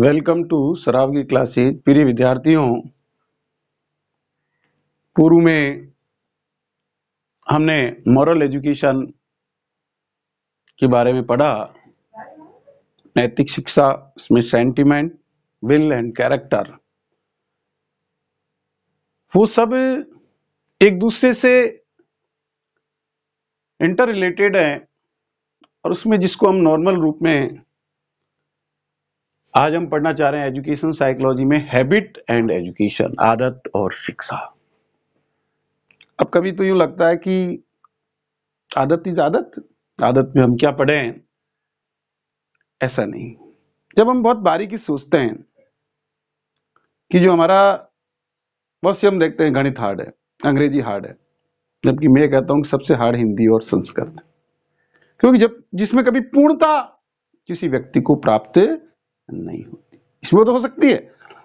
welcome to शराब की classes प्रिय विद्यार्थियों पूर्व में हमने मॉरल एजुकेशन के बारे में पढ़ा नैतिक शिक्षा इसमें सेंटिमेंट विल एंड कैरेक्टर वो सब एक दूसरे से इंटर रिलेटेड है और उसमें जिसको हम नॉर्मल रूप में आज हम पढ़ना चाह रहे हैं एजुकेशन साइकोलॉजी में हैबिट एंड एजुकेशन आदत और शिक्षा अब कभी तो यूं लगता है कि आदत इज आदत आदत में हम क्या पढ़े ऐसा नहीं जब हम बहुत बारीकी सोचते हैं कि जो हमारा बहुत से हम देखते हैं गणित हार्ड है अंग्रेजी हार्ड है जबकि मैं कहता हूं कि सबसे हार्ड हिंदी और संस्कृत क्योंकि जब जिसमें कभी पूर्णता किसी व्यक्ति को प्राप्त नहीं होती इसमें तो हो सकती है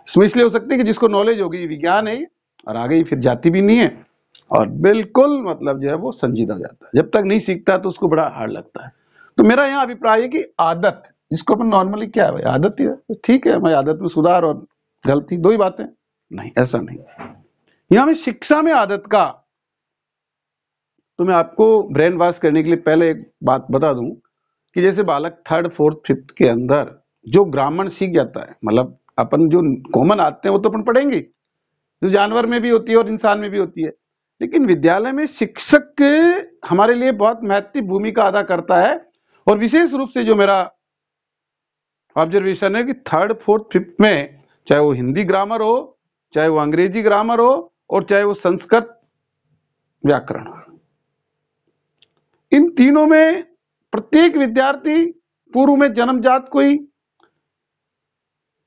इसमें इसलिए हो सकती है कि जिसको नॉलेज होगी विज्ञान है और आगे ही फिर जाती भी नहीं है और बिल्कुल मतलब जो है वो संजीदा हो जाता है जब तक नहीं सीखता तो उसको बड़ा हार्ड लगता है तो मेरा यहाँ अभिप्राय है कि आदत जिसको अपन नॉर्मली क्या है भाई आदत ही है तो ठीक है मैं आदत में सुधार और गलती दो ही बातें नहीं ऐसा नहीं यहाँ में शिक्षा में आदत का तो मैं आपको ब्रेन वॉश करने के लिए पहले एक बात बता दूं कि जैसे बालक थर्ड फोर्थ फिफ्थ के अंदर जो ग्रामण सीख जाता है मतलब अपन जो कॉमन आते हैं वो तो अपन पढ़ेंगे जो जानवर में भी होती है और इंसान में भी होती है लेकिन विद्यालय में शिक्षक हमारे लिए बहुत महत्वपूर्ण भूमिका अदा करता है और विशेष रूप से जो मेरा ऑब्जर्वेशन है कि थर्ड फोर्थ फिफ्थ में चाहे वो हिंदी ग्रामर हो चाहे वो अंग्रेजी ग्रामर हो और चाहे वो संस्कृत व्याकरण इन तीनों में प्रत्येक विद्यार्थी पूर्व में जन्मजात कोई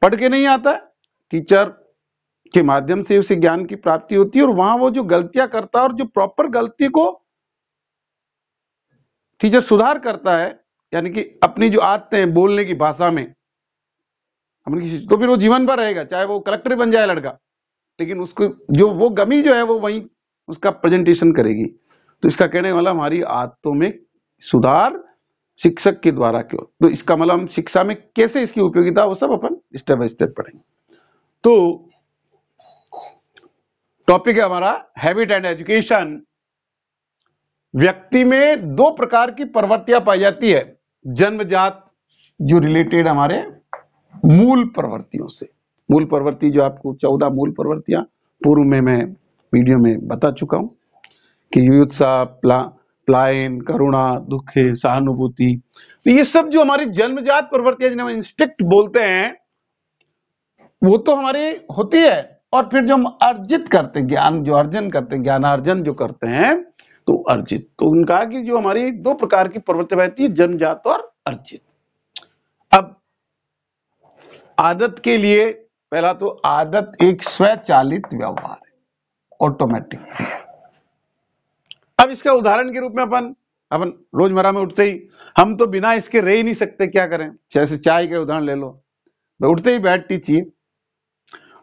पढ़ के नहीं आता टीचर के माध्यम से उसे ज्ञान की प्राप्ति होती है और वहां वो जो गलतियां करता है और जो प्रॉपर गलती को टीचर सुधार करता है यानी कि अपनी जो आदतें हैं बोलने की भाषा में अपनी किसी तो फिर वो जीवन पर रहेगा चाहे वो कलेक्टर बन जाए लड़का लेकिन उसको जो वो गमी जो है वो वहीं उसका प्रेजेंटेशन करेगी तो इसका कहने वाला मतलब हमारी आदतों में सुधार शिक्षक के द्वारा क्यों तो इसका मतलब हम शिक्षा में कैसे इसकी उपयोगिता वो सब अपन स्टेप बाय स्टेप पढ़ेंगे तो टॉपिक है हमारा हैबिट एंड एजुकेशन व्यक्ति में दो प्रकार की प्रवृत्तियां पाई जाती है जन्मजात जो रिलेटेड हमारे मूल प्रवृत्तियों से मूल प्रवृत्ति जो आपको चौदह मूल प्रवृत्तियां पूर्व में मैं वीडियो में बता चुका हूं कि युत्साह प्ला प्लायन करुणा दुखे सहानुभूति तो ये सब जो हमारी जन्मजात प्रवृत्तियां जिन्हें हम इंस्टिक्ट बोलते हैं वो तो हमारी होती है और फिर जो हम अर्जित करते हैं ज्ञान जो अर्जन करते हैं ज्ञानार्जन जो करते हैं तो अर्जित तो उनका कि जो हमारी दो प्रकार की प्रवृत्ति रहती है जन्मजात और अर्जित अब आदत के लिए पहला तो आदत एक स्वचालित व्यवहार है ऑटोमेटिक अब इसका उदाहरण के रूप में अपन अपन रोजमर्रा में उठते ही हम तो बिना इसके रह ही नहीं सकते क्या करें जैसे चाय का उदाहरण ले लो उठते ही बैठती चाहिए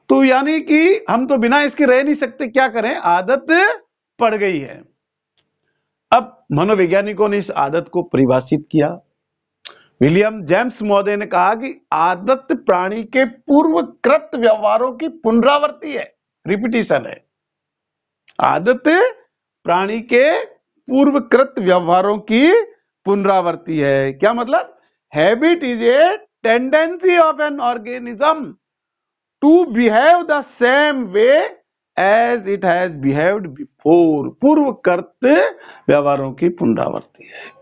तो यानी कि हम तो बिना इसके रह नहीं सकते क्या करें आदत पड़ गई है अब मनोवैज्ञानिकों ने इस आदत को परिभाषित किया विलियम जेम्स महोदय ने कहा कि आदत प्राणी के पूर्व कृत व्यवहारों की पुनरावृत्ति है रिपीटेशन है आदत प्राणी के पूर्व कृत व्यवहारों की पुनरावृत्ति है क्या मतलब habit is a tendency of an organism to behave the same way as it has behave before पूर्व कर्त व्यवहारों की पुनरावृत्ति है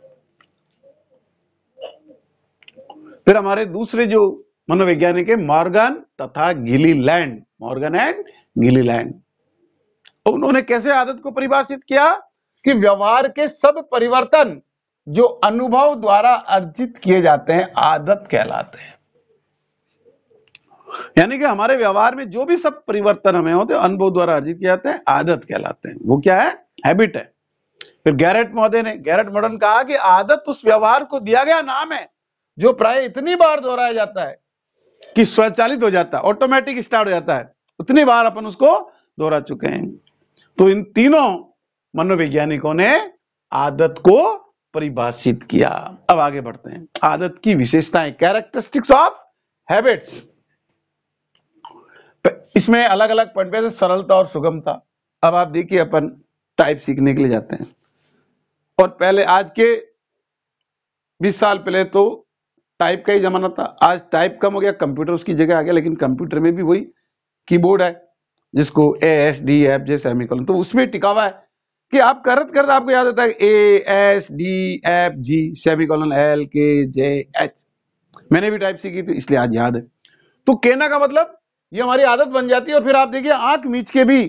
फिर हमारे दूसरे जो मनोवैज्ञानिक है मॉर्गन तथा गिलीलैंड मॉर्गन एंड गिलीलैंड उन्होंने कैसे आदत को परिभाषित किया कि व्यवहार के सब परिवर्तन जो अनुभव द्वारा अर्जित किए जाते हैं आदत कहलाते हैं यानी कि हमारे व्यवहार में जो भी सब परिवर्तन हमें होते हैं अनुभव द्वारा अर्जित किया जाते हैं आदत कहलाते हैं वो क्या है हैबिट है फिर गैरेट महोदय ने गैरेट मॉडर्न कहा कि आदत उस व्यवहार को दिया गया नाम है जो प्राय इतनी बार दोहराया जाता है कि स्वचालित हो जाता है ऑटोमेटिक स्टार्ट हो जाता है उतनी बार अपन उसको दोहरा चुके हैं तो इन तीनों मनोवैज्ञानिकों ने आदत को परिभाषित किया अब आगे बढ़ते हैं आदत की विशेषताएं कैरेक्टरिस्टिक्स ऑफ हैबिट्स तो इसमें अलग अलग पॉइंट पे सरलता और सुगमता अब आप देखिए अपन टाइप सीखने के लिए जाते हैं और पहले आज के 20 साल पहले तो टाइप का ही जमाना था आज टाइप कम हो गया कंप्यूटर उसकी जगह आ गया लेकिन कंप्यूटर में भी वही कीबोर्ड है जिसको A S D F J semicolon तो उसमें टिकावा है कि आप करत करते आपको याद आता है A S D F G semicolon L K J H मैंने भी टाइप सीखी थी इसलिए आज याद है तो कहना का मतलब ये हमारी आदत बन जाती है और फिर आप देखिए आंख मीच के भी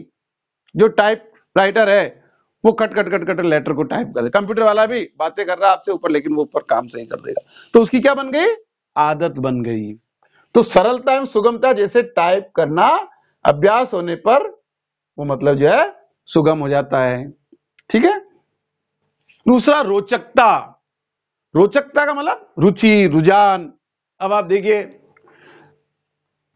जो टाइप राइटर है वो cut cut cut cut letter को टाइप कर दे कंप्यूटर वाला भी बातें कर रहा है आपसे ऊपर लेकिन वो ऊपर काम सही कर देगा तो उसकी क्या बन गई आदत बन गई तो सरलता एवं सुगमता जैसे टाइप करना अभ्यास होने पर वो मतलब जो है सुगम हो जाता है ठीक है दूसरा रोचकता रोचकता का मतलब रुचि रुझान अब आप देखिए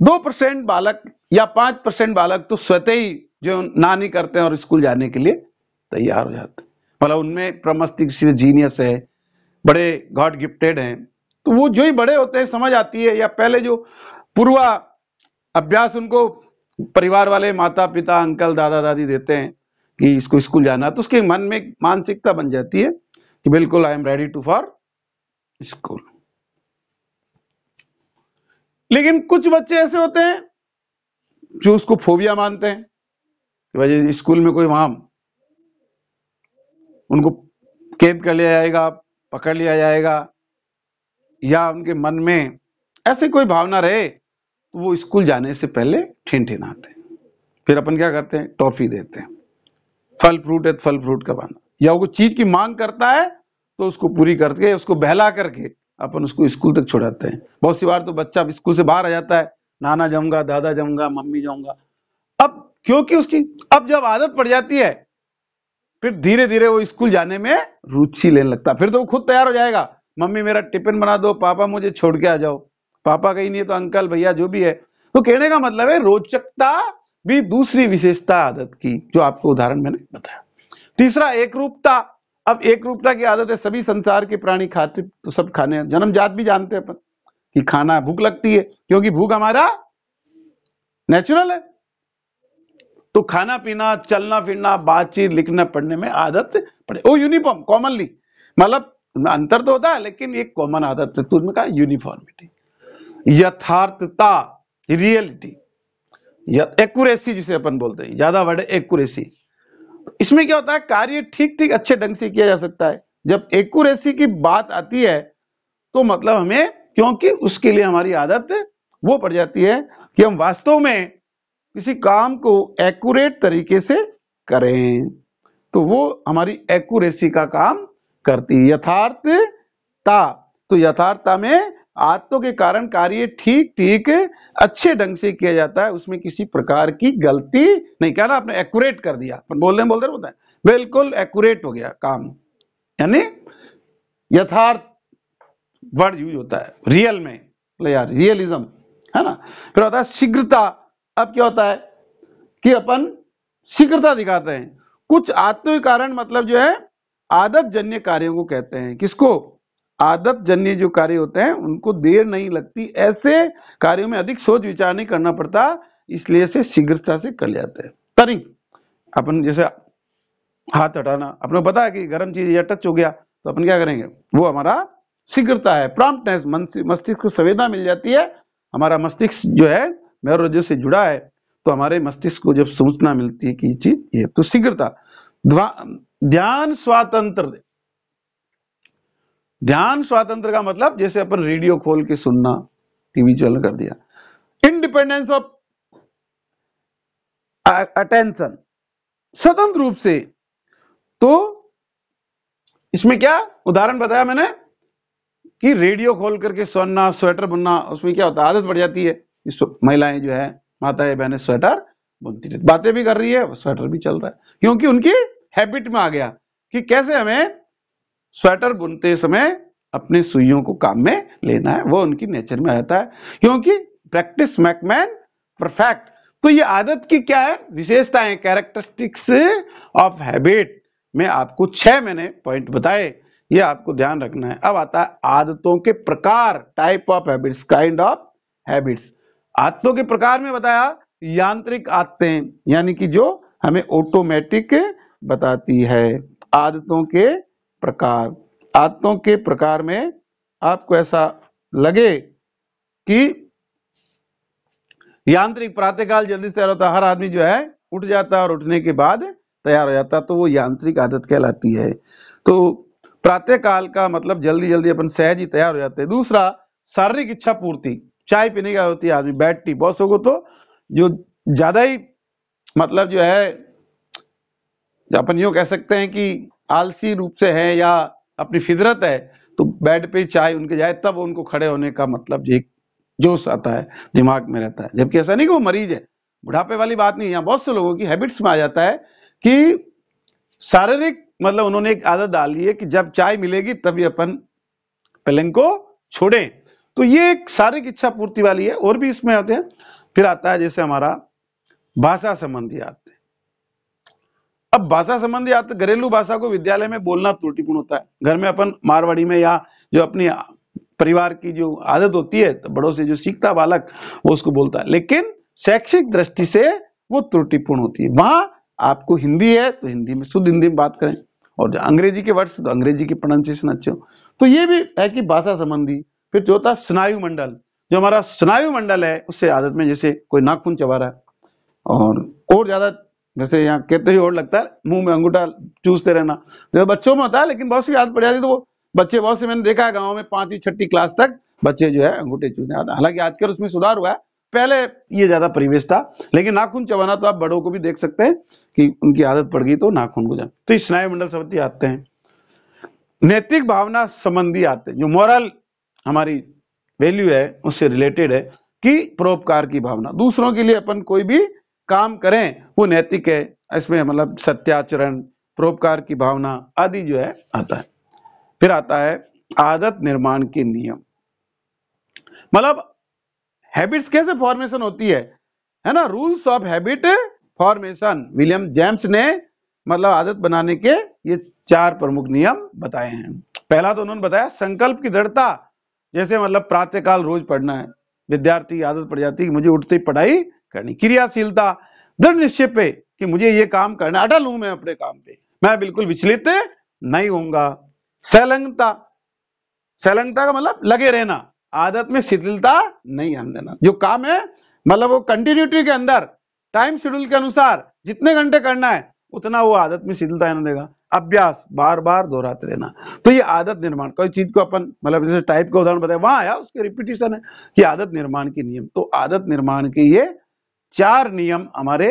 दो परसेंट बालक या पांच परसेंट बालक तो स्वतः ही जो नानी करते हैं और स्कूल जाने के लिए तैयार हो जाते हैं भला उनमें प्रमस्तिक जीनियस है बड़े गॉड गिफ्टेड हैं तो वो जो ही बड़े होते हैं समझ आती है या पहले जो पूर्वा अभ्यास उनको परिवार वाले माता पिता अंकल दादा दादी देते हैं कि इसको स्कूल जाना तो उसके मन में मानसिकता बन जाती है कि बिल्कुल I am ready to for school लेकिन कुछ बच्चे ऐसे होते हैं जो उसको फोबिया मानते हैं कि भाई स्कूल में कोई वहां उनको कैद कर लिया जाएगा पकड़ लिया जाएगा या उनके मन में ऐसे कोई भावना रहे तो वो स्कूल जाने से पहले ठिन हैं फिर अपन क्या करते हैं टॉफी देते हैं फल फ्रूट है तो फल फ्रूट का बांधा या वो चीज की मांग करता है तो उसको पूरी करके उसको बहला करके अपन उसको स्कूल तक छोड़ाते हैं बहुत सी बार तो बच्चा स्कूल से बाहर आ जाता है नाना जाऊंगा दादा जाऊंगा मम्मी जाऊंगा अब क्योंकि उसकी अब जब आदत पड़ जाती है फिर धीरे धीरे वो स्कूल जाने में रुचि लेने लगता फिर तो वो खुद तैयार हो जाएगा मम्मी मेरा टिफिन बना दो पापा मुझे छोड़ के आ जाओ पापा कहीं नहीं तो अंकल भैया जो भी है तो कहने का मतलब है रोचकता भी दूसरी विशेषता आदत की जो आपको उदाहरण मैंने बताया तीसरा एक रूपता अब एक रूपता की आदत है सभी संसार के प्राणी खाते तो सब खाने जन्म जात भी जानते हैं अपन कि खाना भूख लगती है क्योंकि भूख हमारा नेचुरल है तो खाना पीना चलना फिरना बातचीत लिखना पढ़ने में आदत पड़े ओ यूनिफॉर्म कॉमनली मतलब अंतर तो होता है लेकिन एक कॉमन आदत है तुमने तो कहा यूनिफॉर्मिटी यथार्थता रियलिटी या एक्यूरेसी जिसे अपन बोलते हैं ज्यादा वर्ड है एक्यूरेसी इसमें क्या होता है कार्य ठीक ठीक अच्छे ढंग से किया जा सकता है जब एक्यूरेसी की बात आती है तो मतलब हमें क्योंकि उसके लिए हमारी आदत वो पड़ जाती है कि हम वास्तव में किसी काम को एक्यूरेट तरीके से करें तो वो हमारी एक्यूरेसी का काम करती है यथार्थता तो यथार्थता में आदतों के कारण कार्य ठीक ठीक अच्छे ढंग से किया जाता है उसमें किसी प्रकार की गलती नहीं क्या ना आपने एक्यूरेट कर दिया पर बोल बोलते बोल बिल्कुल एक्यूरेट हो गया काम यानी यथार्थ वर्ड यूज होता है रियल में यार रियलिज्म है ना फिर होता है शीघ्रता अब क्या होता है कि अपन शीघ्रता दिखाते हैं कुछ आत्म कारण मतलब जो है आदब जन्य कार्यों को कहते हैं किसको आदत जन्य जो कार्य होते हैं उनको देर नहीं लगती ऐसे कार्यों में अधिक सोच विचार नहीं करना पड़ता इसलिए से शीघ्रता से कर जाते हैं तरी अपन जैसे हाथ हटाना अपने पता है कि गर्म चीज या टच हो गया तो अपन क्या करेंगे वो हमारा शीघ्रता है प्रॉम्प्टनेस मस्तिष्क को संवेदना मिल जाती है हमारा मस्तिष्क जो है मेरोजो से जुड़ा है तो हमारे मस्तिष्क को जब सूचना मिलती है कि चीज ये तो शीघ्रता ध्यान स्वातंत्र ध्यान स्वातंत्र का मतलब जैसे अपन रेडियो खोल के सुनना टीवी चल कर दिया इंडिपेंडेंस ऑफ अटेंशन स्वतंत्र रूप से तो इसमें क्या उदाहरण बताया मैंने कि रेडियो खोल करके सोना स्वेटर बुनना उसमें क्या होता है आदत पड़ जाती है तो महिलाएं जो है माताएं बहनें स्वेटर बुनती रहती बातें भी कर रही है स्वेटर भी चल रहा है क्योंकि उनकी हैबिट में आ गया कि कैसे हमें स्वेटर बुनते समय अपने सुइयों को काम में लेना है वो उनकी नेचर में आता है क्योंकि प्रैक्टिस मैकमैन परफेक्ट तो ये आदत की क्या है है कैरेक्टरिस्टिक्स ऑफ हैबिट में आपको छह मैंने पॉइंट बताए ये आपको ध्यान रखना है अब आता है आदतों के प्रकार type of habits kind of habits आदतों के प्रकार में बताया यांत्रिक आदतें यानी कि जो हमें ऑटोमेटिक बताती है आदतों के प्रकार आदतों के प्रकार में आपको ऐसा लगे कि यांत्रिक प्रातःकाल जल्दी से तैयार होता हर आदमी जो है उठ जाता है और उठने के बाद तैयार हो जाता तो वो यांत्रिक आदत कहलाती है तो प्रातःकाल का मतलब जल्दी जल्दी अपन सहज ही तैयार हो जाते हैं दूसरा शारीरिक इच्छा पूर्ति चाय पीने का होती है आदमी बैठती टी बहुत लोगों तो जो ज्यादा ही मतलब जो है अपन यू कह सकते हैं कि आलसी रूप से हैं या अपनी फितरत है तो बेड पे चाय उनके जाए तब उनको खड़े होने का मतलब जी जोश आता है दिमाग में रहता है जबकि ऐसा नहीं कि वो मरीज है बुढ़ापे वाली बात नहीं यहाँ बहुत से लोगों की हैबिट्स में आ जाता है कि शारीरिक मतलब उन्होंने एक आदत डाली है कि जब चाय मिलेगी तभी अपन पलंग को छोड़ें तो ये एक शारीरिक इच्छा पूर्ति वाली है और भी इसमें आते हैं फिर आता है जैसे हमारा भाषा संबंधी आता अब भाषा संबंधी घरेलू भाषा को विद्यालय में बोलना त्रुटिपूर्ण होता है घर में अपन मारवाड़ी में या जो अपनी परिवार की जो आदत होती है तो बड़ों से जो सीखता बालक वो उसको बोलता है लेकिन शैक्षिक दृष्टि से वो त्रुटिपूर्ण होती है वहां आपको हिंदी है तो हिंदी में शुद्ध हिंदी में बात करें और अंग्रेजी के वर्ड्स तो अंग्रेजी की प्रोनाउंसिएशन अच्छे हो तो ये भी है कि भाषा संबंधी फिर जो होता स्नायु मंडल जो हमारा स्नायु मंडल है उससे आदत में जैसे कोई नाखून चबा रहा है और और ज्यादा जैसे यहाँ कहते ही और लगता है मुंह में अंगूठा चूसते रहना जैसे बच्चों में होता है लेकिन बहुत सी आदत पड़ जाती है तो वो बच्चे बहुत से मैंने देखा है गाँव में पांचवी छठी क्लास तक बच्चे जो है अंगूठे चूसने आता हालांकि आजकल उसमें सुधार हुआ है पहले ये ज्यादा परिवेश था लेकिन नाखून चबाना तो आप बड़ों को भी देख सकते हैं कि उनकी आदत पड़ गई तो नाखून को जाना तो स्नायु मंडल संबंधी आते हैं नैतिक भावना संबंधी आते हैं जो मॉरल हमारी वैल्यू है उससे रिलेटेड है कि परोपकार की भावना दूसरों के लिए अपन कोई भी काम करें वो नैतिक है इसमें मतलब सत्याचरण परोपकार की भावना आदि जो है आता है फिर आता है आदत निर्माण के नियम मतलब हैबिट्स कैसे फॉर्मेशन होती है है ना rules of habit formation William James ने मतलब आदत बनाने के ये चार प्रमुख नियम बताए हैं पहला तो उन्होंने बताया संकल्प की दृढ़ता जैसे मतलब प्रातःकाल रोज पढ़ना है विद्यार्थी आदत पड़ जाती है मुझे उठते ही पढ़ाई करनी क्रियाशीलता दृढ़ निश्चय पे कि मुझे ये काम करना अटल हूं मैं अपने काम पे मैं बिल्कुल विचलित नहीं होऊंगा सैलंगता सैलंगता का मतलब लगे रहना आदत में शिथिलता नहीं आने देना जो काम है मतलब वो कंटिन्यूटी के अंदर टाइम शेड्यूल के अनुसार जितने घंटे करना है उतना वो आदत में शिथिलता आने देगा अभ्यास बार बार दोहराते रहना तो ये आदत निर्माण कोई चीज को अपन मतलब जैसे टाइप का उदाहरण बताया वहां आया उसके रिपीटेशन है कि आदत निर्माण के नियम तो आदत निर्माण के ये चार नियम हमारे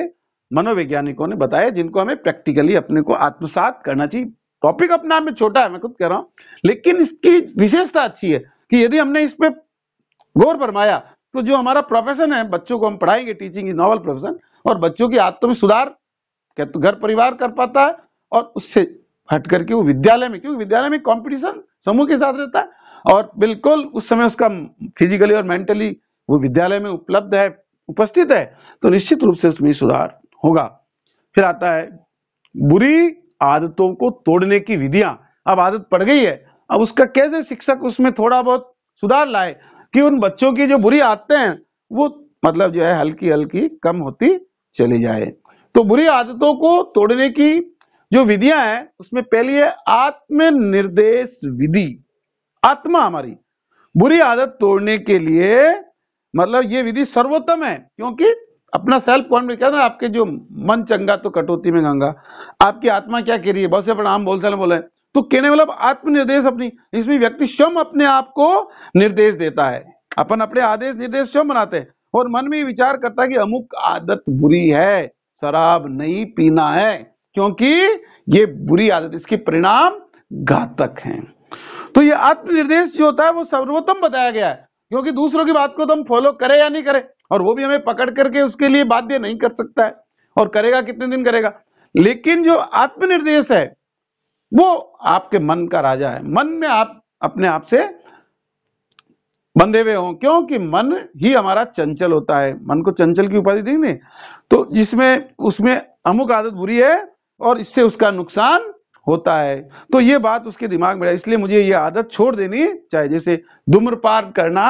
मनोवैज्ञानिकों ने बताए जिनको हमें प्रैक्टिकली अपने को आत्मसात करना चाहिए टॉपिक अपने आप में छोटा है मैं खुद कह रहा हूं लेकिन इसकी विशेषता अच्छी है कि यदि हमने इस पर गौर फरमाया तो जो हमारा प्रोफेशन है बच्चों को हम पढ़ाएंगे टीचिंग इज नॉवल प्रोफेशन और बच्चों की आत्म में सुधार क्या तो घर परिवार कर पाता है और उससे हट करके वो विद्यालय में क्योंकि विद्यालय में कॉम्पिटिशन समूह के साथ रहता है और बिल्कुल उस समय उसका फिजिकली और मेंटली वो विद्यालय में उपलब्ध है उपस्थित है तो निश्चित रूप से उसमें सुधार होगा फिर आता है बुरी आदतों को तोड़ने की विधियां अब आदत पड़ गई है अब उसका कैसे शिक्षक उसमें थोड़ा बहुत सुधार लाए कि उन बच्चों की जो बुरी आदतें हैं वो मतलब जो है हल्की हल्की कम होती चली जाए तो बुरी आदतों को तोड़ने की जो विधियां हैं उसमें पहली है आत्मनिर्देश विधि आत्मा हमारी बुरी आदत तोड़ने के लिए मतलब ये विधि सर्वोत्तम है क्योंकि अपना सेल्फ कॉन्फिडेंस क्या ना आपके जो मन चंगा तो कटौती में गंगा आपकी आत्मा क्या कह रही है बहुत से आम बोल हैं बोले तो कहने मतलब आत्मनिर्देश अपनी इसमें व्यक्ति स्वयं अपने आप को निर्देश देता है अपन अपने आदेश निर्देश स्वयं बनाते हैं और मन में विचार करता है कि अमुक आदत बुरी है शराब नहीं पीना है क्योंकि ये बुरी आदत इसके परिणाम घातक हैं तो ये आत्मनिर्देश जो होता है वो सर्वोत्तम बताया गया है क्योंकि दूसरों की बात को तो हम फॉलो करें या नहीं करें और वो भी हमें पकड़ करके उसके लिए बाध्य नहीं कर सकता है और करेगा कितने दिन करेगा लेकिन जो आत्मनिर्देश है वो आपके मन का राजा है मन में आप अपने आप से बंधे हुए हों क्योंकि मन ही हमारा चंचल होता है मन को चंचल की उपाधि देंगे तो जिसमें उसमें अमुक आदत बुरी है और इससे उसका नुकसान होता है तो ये बात उसके दिमाग में इसलिए मुझे ये आदत छोड़ देनी चाहिए जैसे धूम्रपान करना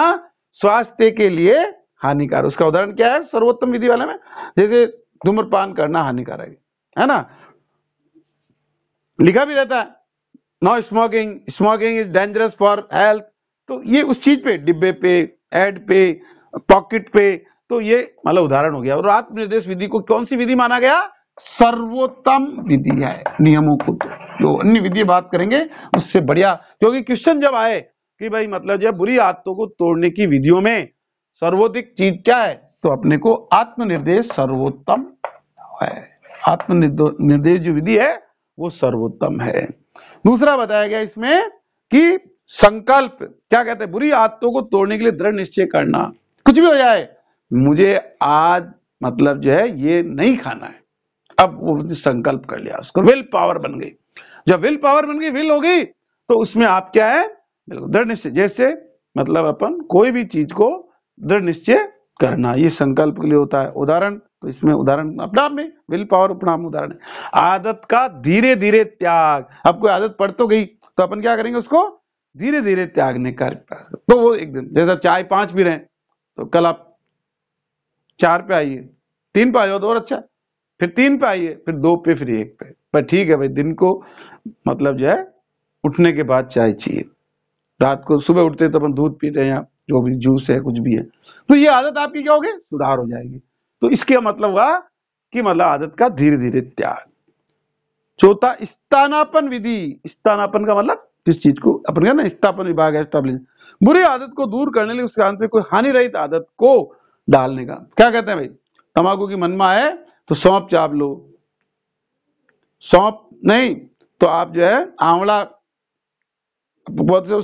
स्वास्थ्य के लिए हानिकारक उसका उदाहरण क्या है सर्वोत्तम विधि वाले में जैसे धूम्रपान करना हानिकारक है है ना लिखा भी रहता है no smoking smoking is dangerous for health तो ये उस चीज पे डिब्बे पे एड पे पॉकेट पे तो ये मतलब उदाहरण हो गया और आत्मनिर्देश विधि को कौन सी विधि माना गया सर्वोत्तम विधि है नियमों को जो अन्य विधि बात करेंगे उससे बढ़िया क्योंकि क्वेश्चन जब आए कि भाई मतलब जब बुरी आदतों को तोड़ने की विधियों में सर्वोधिक चीज क्या है तो अपने को आत्मनिर्देश सर्वोत्तम है आत्मनिर्देश जो विधि है वो सर्वोत्तम है दूसरा बताया गया इसमें कि संकल्प क्या कहते हैं बुरी आदतों को तोड़ने के लिए दृढ़ निश्चय करना कुछ भी हो जाए मुझे आज मतलब जो है ये नहीं खाना है अब वो संकल्प कर लिया उसको विल पावर बन गई जब विल पावर बन गई विल हो गई तो उसमें आप क्या है दृढ़ निश्चय जैसे मतलब अपन कोई भी चीज को दृढ़ निश्चय करना ये संकल्प के लिए होता है उदाहरण तो इसमें उदाहरण अपना में विल पावर उपनाम उदाहरण आदत का धीरे धीरे त्याग अब कोई आदत पड़ तो गई तो अपन क्या करेंगे उसको धीरे धीरे त्यागने का प्रयास तो वो एक दिन जैसा चाय पांच भी रहे तो कल आप चार पे आइए तीन पे आ जाओ तो और अच्छा फिर तीन पे आइए फिर दो पे फिर एक पे पर ठीक है भाई दिन को मतलब जो है उठने के बाद चाय चाहिए रात को सुबह उठते तो अपन दूध पीते हैं या जो भी जूस है कुछ भी है तो ये आदत आपकी क्या होगी सुधार हो जाएगी तो इसके मतलब हुआ कि मतलब आदत का धीरे धीरे त्याग चौथा स्थानापन विधि स्थानापन का मतलब किस चीज को अपन कहना स्थापन विभाग है बुरी आदत को दूर करने लिए उसके अंत में कोई हानि रहित आदत को डालने का क्या कहते हैं भाई तम्बाकू की मनमा है तो सौंप चाप लो सौंप नहीं तो आप जो है आंवला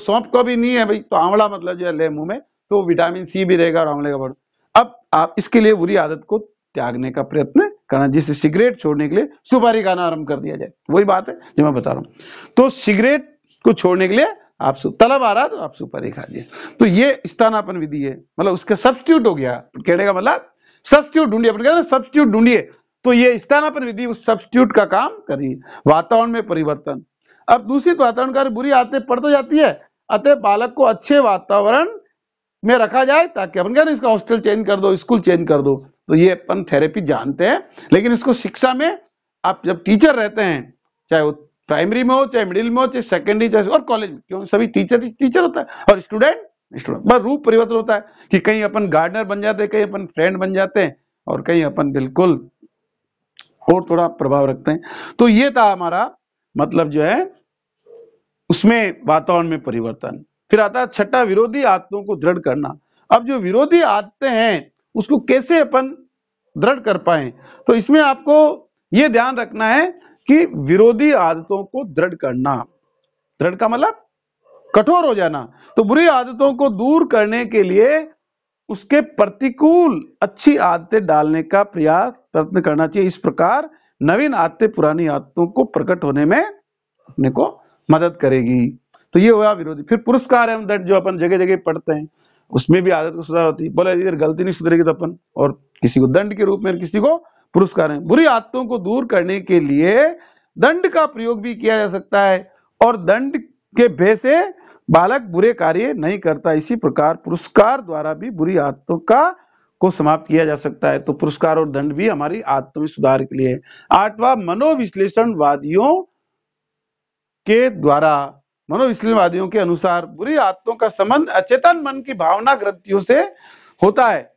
सौंप का भी नहीं है भाई तो आंवला मतलब जो है ले मुंह में तो विटामिन सी भी रहेगा और आंवले का बढ़ अब आप इसके लिए बुरी आदत को त्यागने का प्रयत्न करना जिससे सिगरेट छोड़ने के लिए सुपारी खाना आरंभ कर दिया जाए वही बात है जो मैं बता रहा हूं तो सिगरेट को छोड़ने के लिए आप तलब आ रहा तो आप सुपारी खा दिए तो ये स्थानापन विधि है मतलब उसका सब्सिट्यूट हो गया कहने का मतलब सब्सिट्यूट ढूंढिए अपन कहते ढूंढिए तो ये स्थानापन विधि उस सब्सटीट्यूट का काम करी वातावरण में परिवर्तन अब दूषित तो वातावरण कार्य बुरी आते पड़ तो जाती है अतः बालक को अच्छे वातावरण में रखा जाए ताकि अपन कहते इसका हॉस्टल चेंज कर दो स्कूल चेंज कर दो तो ये अपन थेरेपी जानते हैं लेकिन इसको शिक्षा में आप जब टीचर रहते हैं चाहे वो प्राइमरी में हो चाहे मिडिल में हो चाहे सेकेंडरी चाहे और कॉलेज में क्यों सभी टीचर टीचर होता है और स्टूडेंट स्टूडेंट बस रूप परिवर्तन होता है कि कहीं अपन गार्डनर बन जाते हैं कहीं अपन फ्रेंड बन जाते हैं और कहीं अपन बिल्कुल और थोड़ा प्रभाव रखते हैं तो ये था हमारा मतलब जो है उसमें वातावरण में परिवर्तन फिर आता है छठा विरोधी आदतों को दृढ़ करना अब जो विरोधी आदतें हैं उसको कैसे अपन दृढ़ कर पाए तो इसमें आपको ये ध्यान रखना है कि विरोधी आदतों को दृढ़ करना दृढ़ का मतलब कठोर हो जाना तो बुरी आदतों को दूर करने के लिए उसके प्रतिकूल अच्छी आदतें डालने का प्रयास प्रयत्न करना चाहिए इस प्रकार नवीन आते पुरानी आदतों को प्रकट होने में अपने को मदद करेगी तो ये हुआ विरोधी फिर पुरस्कार एवं दंड जो अपन जगह जगह पढ़ते हैं उसमें भी आदत को सुधार होती है बोले इधर गलती नहीं सुधरेगी तो अपन और किसी को दंड के रूप में किसी को पुरस्कार है बुरी आदतों को दूर करने के लिए दंड का प्रयोग भी किया जा सकता है और दंड के भय से बालक बुरे कार्य नहीं करता इसी प्रकार पुरस्कार द्वारा भी बुरी आदतों का को समाप्त किया जा सकता है तो पुरस्कार और दंड भी हमारी आत्म सुधार के लिए मनोविश्लेषण मनोविश्लेषणवादियों के द्वारा मनोविश्लेषणवादियों के अनुसार बुरी आत्मों का संबंध अचेतन मन की भावना ग्रंथियों से होता है